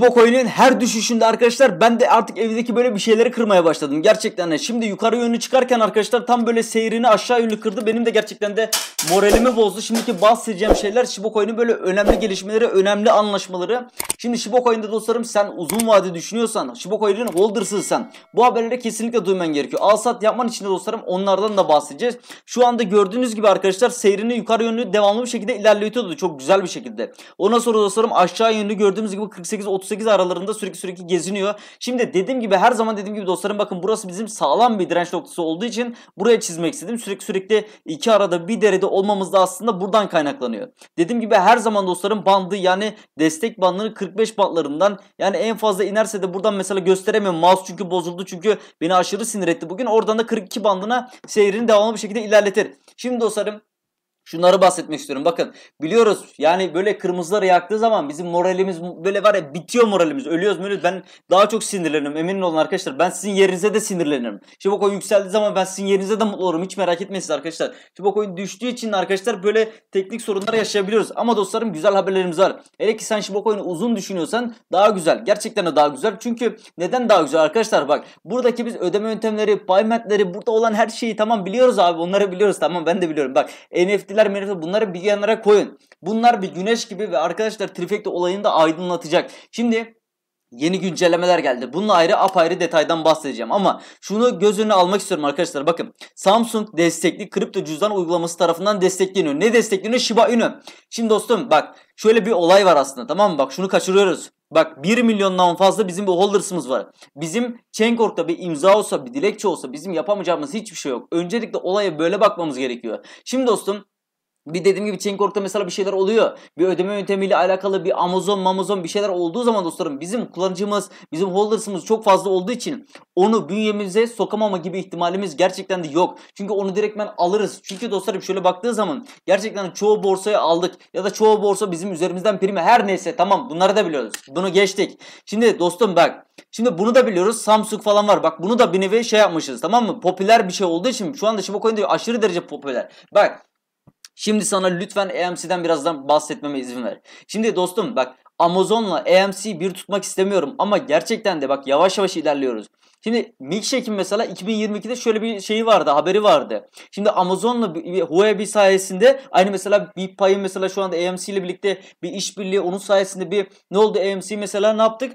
Bu coin'in her düşüşünde arkadaşlar ben de artık evdeki böyle bir şeyleri kırmaya başladım. Gerçekten şimdi yukarı yönlü çıkarken arkadaşlar tam böyle seyrini aşağı yönlü kırdı. Benim de gerçekten de moralimi bozdu. Şimdiki bahsedeceğim şeyler Shibokoin'in böyle önemli gelişmeleri, önemli anlaşmaları. Şimdi Shibokoin'de dostlarım sen uzun vade düşünüyorsan, Shibokoin'in holder'sı sen bu haberleri kesinlikle duyman gerekiyor. Alsat yapman için de dostlarım onlardan da bahsedeceğiz. Şu anda gördüğünüz gibi arkadaşlar seyrini yukarı yönlü devamlı bir şekilde ilerletiyordu. Çok güzel bir şekilde. Ondan sonra dostlarım aşağı yönlü gördüğümüz gibi 48-38 aralarında sürekli sürekli geziniyor. Şimdi dediğim gibi her zaman dediğim gibi dostlarım bakın burası bizim sağlam bir direnç noktası olduğu için buraya çizmek istedim. Sürekli sürekli iki arada bir derede olmamız da aslında buradan kaynaklanıyor. Dediğim gibi her zaman dostlarım bandı yani destek bandını 45 bandlarından yani en fazla inerse de buradan mesela gösteremiyorum. Mouse çünkü bozuldu çünkü beni aşırı sinir etti bugün. Oradan da 42 bandına seyrini devamlı bir şekilde ilerletir. Şimdi dostlarım Şunları bahsetmek istiyorum. Bakın biliyoruz yani böyle kırmızılar yaktığı zaman bizim moralimiz böyle var ya bitiyor moralimiz. Ölüyoruz mölüyoruz. Ben daha çok sinirlenirim. Emin olun arkadaşlar. Ben sizin yerinize de sinirlenirim. Şiboko yükseldiği zaman ben sizin yerinize de mutlu olurum. Hiç merak etmeyin siz arkadaşlar. Şiboko düştüğü için arkadaşlar böyle teknik sorunlar yaşayabiliyoruz. Ama dostlarım güzel haberlerimiz var. Hele ki sen Şiboko'yu uzun düşünüyorsan daha güzel. Gerçekten de daha güzel. Çünkü neden daha güzel arkadaşlar bak. Buradaki biz ödeme yöntemleri, paymentleri, burada olan her şeyi tamam biliyoruz abi. Onları biliyoruz tamam ben de biliyorum. Bak NFT merifeler merife bunları bir kenara koyun. Bunlar bir güneş gibi ve arkadaşlar trifekte olayını da aydınlatacak. Şimdi yeni güncellemeler geldi. Bununla ayrı apayrı detaydan bahsedeceğim ama şunu göz önüne almak istiyorum arkadaşlar. Bakın Samsung destekli kripto cüzdan uygulaması tarafından destekleniyor. Ne destekleniyor? Shiba Inu. Şimdi dostum bak şöyle bir olay var aslında tamam mı? Bak şunu kaçırıyoruz. Bak 1 milyondan fazla bizim bir holders'ımız var. Bizim Chainkok'ta bir imza olsa, bir dilekçe olsa bizim yapamayacağımız hiçbir şey yok. Öncelikle olaya böyle bakmamız gerekiyor. Şimdi dostum bir dediğim gibi Chain mesela bir şeyler oluyor. Bir ödeme yöntemiyle alakalı bir Amazon, Amazon bir şeyler olduğu zaman dostlarım bizim kullanıcımız, bizim holders'ımız çok fazla olduğu için onu bünyemize sokamama gibi ihtimalimiz gerçekten de yok. Çünkü onu direkt direktmen alırız. Çünkü dostlarım şöyle baktığı zaman gerçekten çoğu borsaya aldık ya da çoğu borsa bizim üzerimizden primi her neyse tamam bunları da biliyoruz. Bunu geçtik. Şimdi dostum bak Şimdi bunu da biliyoruz. Samsung falan var. Bak bunu da bir nevi şey yapmışız tamam mı? Popüler bir şey olduğu için şu anda Shiba Coin de aşırı derece popüler. Bak Şimdi sana lütfen EMC'den birazdan bahsetmeme izin ver. Şimdi dostum bak Amazon'la EMC'yi bir tutmak istemiyorum ama gerçekten de bak yavaş yavaş ilerliyoruz. Şimdi Milkshake'in mesela 2022'de şöyle bir şeyi vardı, haberi vardı. Şimdi Amazon'la Huawei sayesinde aynı mesela bir BitPay'ın mesela şu anda EMC ile birlikte bir işbirliği onun sayesinde bir ne oldu EMC mesela ne yaptık?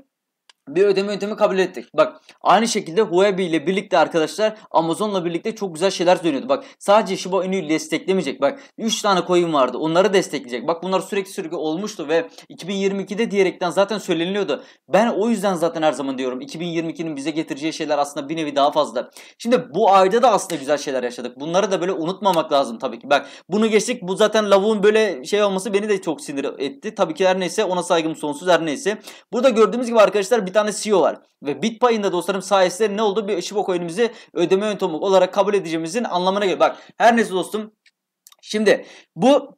bir ödeme yöntemi kabul ettik. Bak aynı şekilde Huawei ile birlikte arkadaşlar Amazon'la birlikte çok güzel şeyler dönüyordu. Bak sadece Shiba Inu'yu desteklemeyecek. Bak 3 tane coin vardı onları destekleyecek. Bak bunlar sürekli sürekli olmuştu ve 2022'de diyerekten zaten söyleniyordu. Ben o yüzden zaten her zaman diyorum 2022'nin bize getireceği şeyler aslında bir nevi daha fazla. Şimdi bu ayda da aslında güzel şeyler yaşadık. Bunları da böyle unutmamak lazım tabii ki. Bak bunu geçtik bu zaten lavuğun böyle şey olması beni de çok sinir etti. Tabii ki her neyse ona saygım sonsuz her neyse. Burada gördüğümüz gibi arkadaşlar bir tane tane CEO var. Ve Bitpay'ın da dostlarım sayesinde ne oldu? Bir Shibok coin'imizi ödeme yöntemi olarak kabul edeceğimizin anlamına geliyor. Bak her neyse dostum. Şimdi bu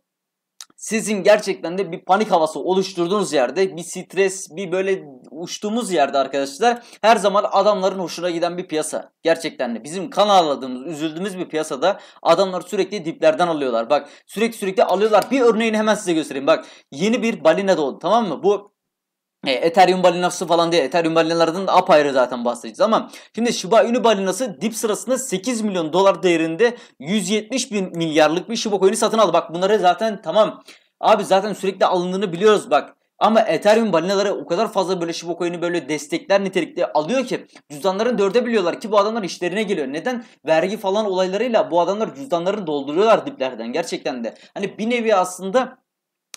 sizin gerçekten de bir panik havası oluşturduğunuz yerde bir stres bir böyle uçtuğumuz yerde arkadaşlar her zaman adamların hoşuna giden bir piyasa gerçekten de bizim kan ağladığımız üzüldüğümüz bir piyasada adamlar sürekli diplerden alıyorlar bak sürekli sürekli alıyorlar bir örneğini hemen size göstereyim bak yeni bir balina doğdu tamam mı bu e, Ethereum balinası falan diye Ethereum balinalardan da apayrı zaten bahsedeceğiz ama şimdi Shiba Inu balinası dip sırasında 8 milyon dolar değerinde 170 bin milyarlık bir Shiba coin'i satın aldı. Bak bunları zaten tamam abi zaten sürekli alındığını biliyoruz bak. Ama Ethereum balinaları o kadar fazla böyle Shiba Coin'i böyle destekler nitelikte alıyor ki cüzdanların dörde biliyorlar ki bu adamlar işlerine geliyor. Neden? Vergi falan olaylarıyla bu adamlar cüzdanlarını dolduruyorlar diplerden gerçekten de. Hani bir nevi aslında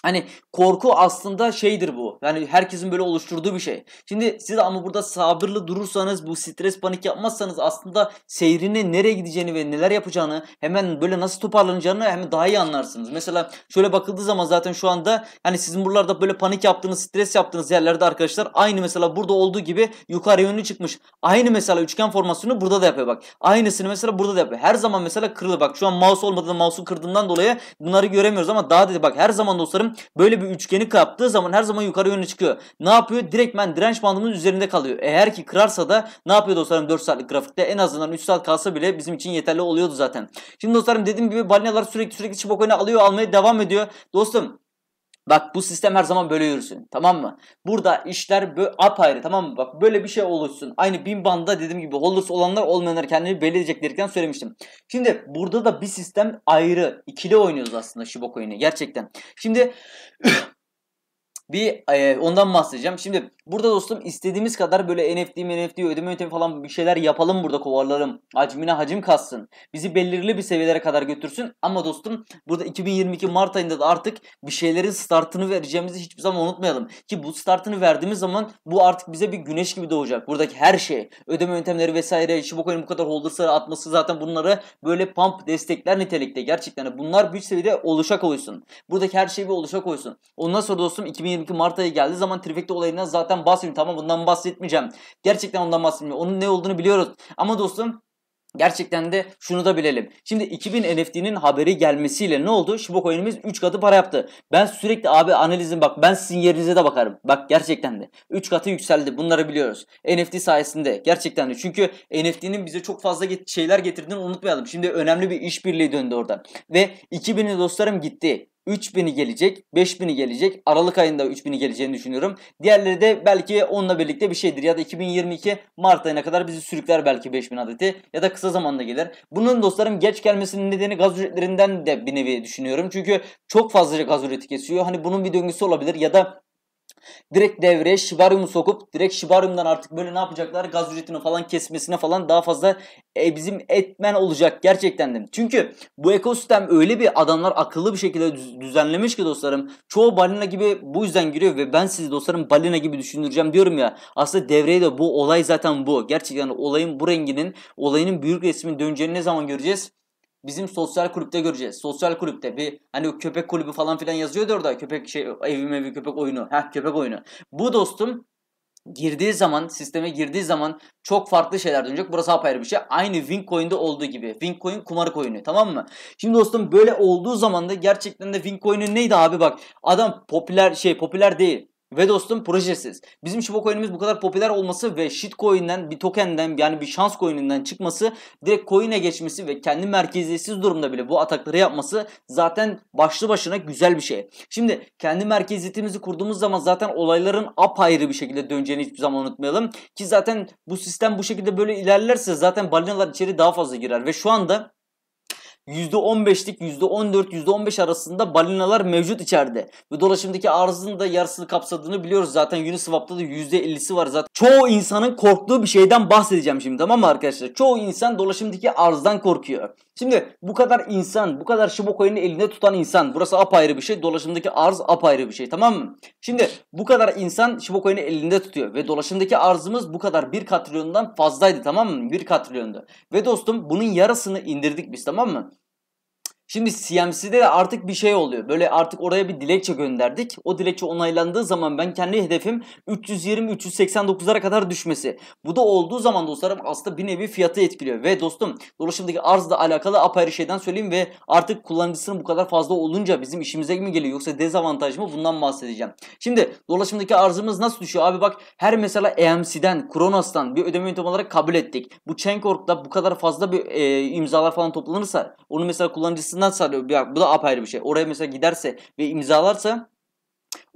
Hani korku aslında şeydir bu. Yani herkesin böyle oluşturduğu bir şey. Şimdi siz ama burada sabırlı durursanız bu stres panik yapmazsanız aslında seyrini nereye gideceğini ve neler yapacağını hemen böyle nasıl toparlanacağını hemen daha iyi anlarsınız. Mesela şöyle bakıldığı zaman zaten şu anda hani sizin buralarda böyle panik yaptığınız, stres yaptığınız yerlerde arkadaşlar aynı mesela burada olduğu gibi yukarı yönlü çıkmış. Aynı mesela üçgen formasyonu burada da yapıyor bak. Aynısını mesela burada da yapıyor. Her zaman mesela kırılır bak. Şu an mouse olmadan mouse'u kırdığından dolayı bunları göremiyoruz ama daha dedi bak her zaman dostlarım böyle bir üçgeni kaptığı zaman her zaman yukarı yönlü çıkıyor. Ne yapıyor? Direktmen direnç bandımızın üzerinde kalıyor. Eğer ki kırarsa da ne yapıyor dostlarım 4 saatlik grafikte? En azından 3 saat kalsa bile bizim için yeterli oluyordu zaten. Şimdi dostlarım dediğim gibi balinalar sürekli sürekli çipokoyunu alıyor almaya devam ediyor. Dostum Bak bu sistem her zaman böyle yürüsün. Tamam mı? Burada işler böyle apayrı tamam mı? Bak böyle bir şey oluşsun. Aynı bin banda dediğim gibi holders olanlar olmayanlar kendini belli edeceklerden söylemiştim. Şimdi burada da bir sistem ayrı. ikili oynuyoruz aslında Shibok oyunu gerçekten. Şimdi bir e, ondan bahsedeceğim. Şimdi burada dostum istediğimiz kadar böyle NFT, NFT, ödeme yöntemi falan bir şeyler yapalım burada kovarlarım. Hacmine hacim katsın. Bizi belirli bir seviyelere kadar götürsün. Ama dostum burada 2022 Mart ayında da artık bir şeylerin startını vereceğimizi hiçbir zaman unutmayalım. Ki bu startını verdiğimiz zaman bu artık bize bir güneş gibi doğacak. Buradaki her şey. Ödeme yöntemleri vesaire. Shibakoin'in bu kadar holders'ları atması zaten bunları böyle pump destekler nitelikte. Gerçekten bunlar bir seviyede oluşa koysun. Buradaki her şeyi bir oluşa koysun. Ondan sonra dostum 2022 diyelim ki Mart ayı geldiği zaman trifekte olayından zaten bahsediyorum. Tamam bundan bahsetmeyeceğim. Gerçekten ondan bahsetmiyorum. Onun ne olduğunu biliyoruz. Ama dostum Gerçekten de şunu da bilelim. Şimdi 2000 NFT'nin haberi gelmesiyle ne oldu? Shibocoin'imiz 3 katı para yaptı. Ben sürekli abi analizim bak ben sizin yerinize de bakarım. Bak gerçekten de 3 katı yükseldi. Bunları biliyoruz. NFT sayesinde gerçekten de. Çünkü NFT'nin bize çok fazla get şeyler getirdiğini unutmayalım. Şimdi önemli bir işbirliği döndü orada Ve 2000'li dostlarım gitti. 3000'i gelecek, 5000'i gelecek. Aralık ayında 3000'i geleceğini düşünüyorum. Diğerleri de belki onunla birlikte bir şeydir. Ya da 2022 Mart ayına kadar bizi sürükler belki 5000 adeti. Ya da kısa zamanda gelir. Bunun dostlarım geç gelmesinin nedeni gaz ücretlerinden de bir nevi düşünüyorum. Çünkü çok fazlaca gaz üreti kesiyor. Hani bunun bir döngüsü olabilir ya da Direkt devreye Shibarium'u sokup direkt Shibarium'dan artık böyle ne yapacaklar? Gaz ücretini falan kesmesine falan daha fazla e, bizim etmen olacak gerçekten de. Çünkü bu ekosistem öyle bir adamlar akıllı bir şekilde düzenlemiş ki dostlarım. Çoğu balina gibi bu yüzden giriyor ve ben sizi dostlarım balina gibi düşündüreceğim diyorum ya. Aslında devreye de bu olay zaten bu. Gerçekten olayın bu renginin, olayının büyük resmin döneceğini ne zaman göreceğiz? bizim sosyal kulüpte göreceğiz. Sosyal kulüpte bir hani köpek kulübü falan filan yazıyordu orada. Köpek şey evim evi köpek oyunu. ha köpek oyunu. Bu dostum girdiği zaman sisteme girdiği zaman çok farklı şeyler dönecek. Burası apayrı bir şey. Aynı Wincoin'de olduğu gibi. Wincoin kumar coin'i tamam mı? Şimdi dostum böyle olduğu zaman da gerçekten de Wincoin'in neydi abi bak. Adam popüler şey popüler değil ve dostum projesiz. Bizim Shiba coin'imiz bu kadar popüler olması ve shitcoin'den bir tokenden yani bir şans coin'inden çıkması direkt coin'e geçmesi ve kendi merkeziyetsiz durumda bile bu atakları yapması zaten başlı başına güzel bir şey. Şimdi kendi merkeziyetimizi kurduğumuz zaman zaten olayların apayrı bir şekilde döneceğini hiçbir zaman unutmayalım. Ki zaten bu sistem bu şekilde böyle ilerlerse zaten balinalar içeri daha fazla girer ve şu anda %15'lik %14 %15 arasında balinalar mevcut içeride. Ve dolaşımdaki arzın da yarısını kapsadığını biliyoruz. Zaten Uniswap'ta da %50'si var zaten. Çoğu insanın korktuğu bir şeyden bahsedeceğim şimdi tamam mı arkadaşlar? Çoğu insan dolaşımdaki arzdan korkuyor. Şimdi bu kadar insan, bu kadar Shibokoin'i elinde tutan insan. Burası apayrı bir şey. Dolaşımdaki arz apayrı bir şey. Tamam mı? Şimdi bu kadar insan Shibokoin'i elinde tutuyor. Ve dolaşımdaki arzımız bu kadar 1 katrilyondan fazlaydı. Tamam mı? 1 katrilyondu. Ve dostum bunun yarısını indirdik biz. Tamam mı? Şimdi CMC'de de artık bir şey oluyor. Böyle artık oraya bir dilekçe gönderdik. O dilekçe onaylandığı zaman ben kendi hedefim 320-389'lara kadar düşmesi. Bu da olduğu zaman dostlarım aslında bir nevi fiyatı etkiliyor. Ve dostum dolaşımdaki arzla alakalı apayrı şeyden söyleyeyim ve artık kullanıcısının bu kadar fazla olunca bizim işimize mi geliyor yoksa dezavantaj mı bundan bahsedeceğim. Şimdi dolaşımdaki arzımız nasıl düşüyor? Abi bak her mesela EMC'den, Kronos'tan bir ödeme yöntemi olarak kabul ettik. Bu Change.org'da bu kadar fazla bir e, imzalar falan toplanırsa onu mesela kullanıcısı açısından hani sarıyor. Ya, bu da apayrı bir şey. Oraya mesela giderse ve imzalarsa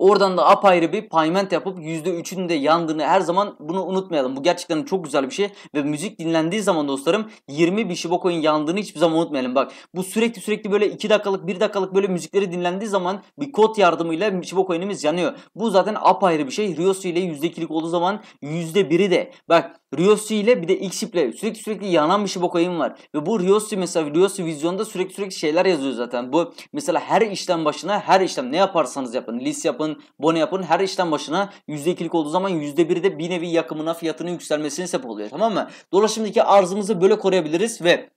Oradan da apayrı bir payment yapıp %3'ün de yandığını her zaman bunu unutmayalım. Bu gerçekten çok güzel bir şey ve müzik dinlendiği zaman dostlarım 20 bir Shiboko'nun yandığını hiçbir zaman unutmayalım. Bak bu sürekli sürekli böyle 2 dakikalık 1 dakikalık böyle müzikleri dinlendiği zaman bir kod yardımıyla Shiboko'numuz yanıyor. Bu zaten apayrı bir şey. Ryosu ile %2'lik olduğu zaman %1'i de bak Ryosu ile bir de Xip ile sürekli sürekli yanan bir Shiboko'yum var. Ve bu Ryosu mesela Ryosu vizyonda sürekli sürekli şeyler yazıyor zaten. Bu mesela her işlem başına her işlem ne yaparsanız yapın. List yapın yapın, bunu yapın. Her işlem başına %2'lik olduğu zaman %1'i de bir nevi yakımına fiyatının yükselmesini sebep oluyor. Tamam mı? Dolayısıyla şimdiki arzımızı böyle koruyabiliriz ve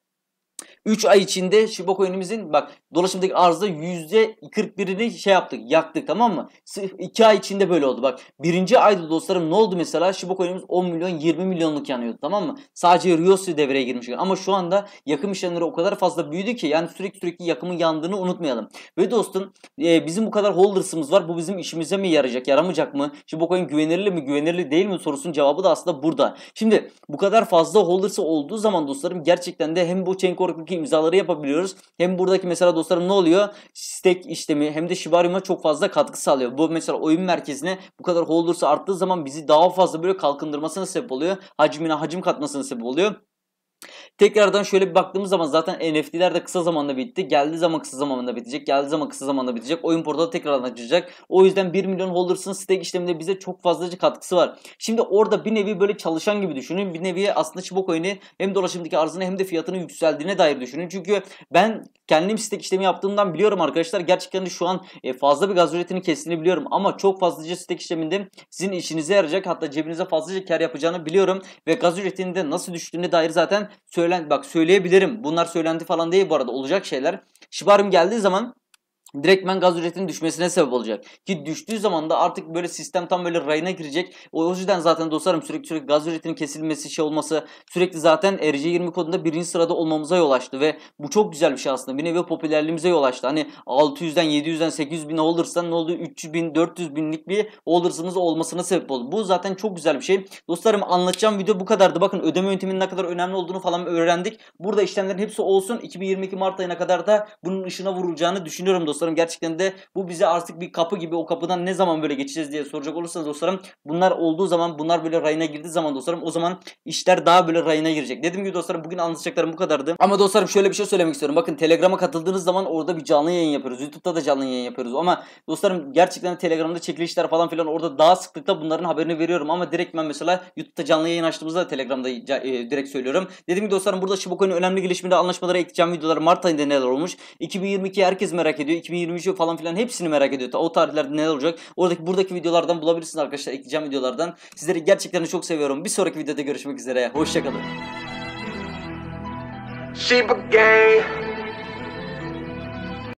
3 ay içinde Şibok coin'imizin bak dolaşımdaki arzda %41'ini şey yaptık yaktık tamam mı? 2 ay içinde böyle oldu bak. Birinci ayda dostlarım ne oldu mesela? Şibok coin'imiz 10 milyon 20 milyonluk yanıyordu tamam mı? Sadece Riosu devreye girmiş. Ama şu anda yakım işlemleri o kadar fazla büyüdü ki yani sürekli sürekli yakımın yandığını unutmayalım. Ve dostum e, bizim bu kadar holders'ımız var. Bu bizim işimize mi yarayacak yaramayacak mı? Şibok coin güvenilir mi güvenilir değil mi sorusunun cevabı da aslında burada. Şimdi bu kadar fazla holders'ı olduğu zaman dostlarım gerçekten de hem bu Chaincorp'daki buradaki imzaları yapabiliyoruz. Hem buradaki mesela dostlarım ne oluyor? Stake işlemi hem de Shibarium'a çok fazla katkı sağlıyor. Bu mesela oyun merkezine bu kadar holders'ı arttığı zaman bizi daha fazla böyle kalkındırmasına sebep oluyor. Hacmine hacim katmasına sebep oluyor. Tekrardan şöyle bir baktığımız zaman zaten NFT'ler de kısa zamanda bitti. Geldiği zaman kısa zamanda bitecek. Geldiği zaman kısa zamanda bitecek. Oyun portalı tekrardan açılacak. O yüzden 1 milyon holders'ın stake işleminde bize çok fazlaca katkısı var. Şimdi orada bir nevi böyle çalışan gibi düşünün. Bir nevi aslında Çibok oyunu hem dolaşımdaki arzını hem de fiyatının yükseldiğine dair düşünün. Çünkü ben kendim stake işlemi yaptığımdan biliyorum arkadaşlar. Gerçekten de şu an e, fazla bir gaz üretini kestiğini biliyorum. Ama çok fazlaca stake işleminde sizin işinize yarayacak. Hatta cebinize fazlaca kar yapacağını biliyorum. Ve gaz üretiminde nasıl düştüğüne dair zaten söylen bak söyleyebilirim. Bunlar söylendi falan değil bu arada olacak şeyler. şibarım geldiği zaman direktmen gaz üretinin düşmesine sebep olacak. Ki düştüğü zaman da artık böyle sistem tam böyle rayına girecek. O yüzden zaten dostlarım sürekli sürekli gaz üretinin kesilmesi şey olması sürekli zaten RC20 kodunda birinci sırada olmamıza yol açtı ve bu çok güzel bir şey aslında. Bir nevi popülerliğimize yol açtı. Hani 600'den 700'den 800 bin olursan ne oldu? 300 bin 400 binlik bir olursanız olmasına sebep oldu. Bu zaten çok güzel bir şey. Dostlarım anlatacağım video bu kadardı. Bakın ödeme yönteminin ne kadar önemli olduğunu falan öğrendik. Burada işlemlerin hepsi olsun. 2022 Mart ayına kadar da bunun ışına vurulacağını düşünüyorum dostlarım dostlarım gerçekten de bu bize artık bir kapı gibi o kapıdan ne zaman böyle geçeceğiz diye soracak olursanız dostlarım bunlar olduğu zaman bunlar böyle rayına girdiği zaman dostlarım o zaman işler daha böyle rayına girecek. Dedim ki dostlarım bugün anlatacaklarım bu kadardı. Ama dostlarım şöyle bir şey söylemek istiyorum. Bakın Telegram'a katıldığınız zaman orada bir canlı yayın yapıyoruz. YouTube'da da canlı yayın yapıyoruz. Ama dostlarım gerçekten Telegram'da çekilişler falan filan orada daha sıklıkla bunların haberini veriyorum. Ama direkt ben mesela YouTube'da canlı yayın açtığımızda Telegram'da e, direkt söylüyorum. Dedim ki dostlarım burada Şiboko'nun önemli gelişmeleri anlaşmalara ekleyeceğim videolar Mart ayında neler olmuş. 2022 herkes merak ediyor. 2023'ü falan filan hepsini merak ediyor. O tarihlerde ne olacak? Oradaki buradaki videolardan bulabilirsiniz arkadaşlar. Ekleyeceğim videolardan. Sizleri gerçekten çok seviyorum. Bir sonraki videoda görüşmek üzere. Hoşçakalın. Sheep gang.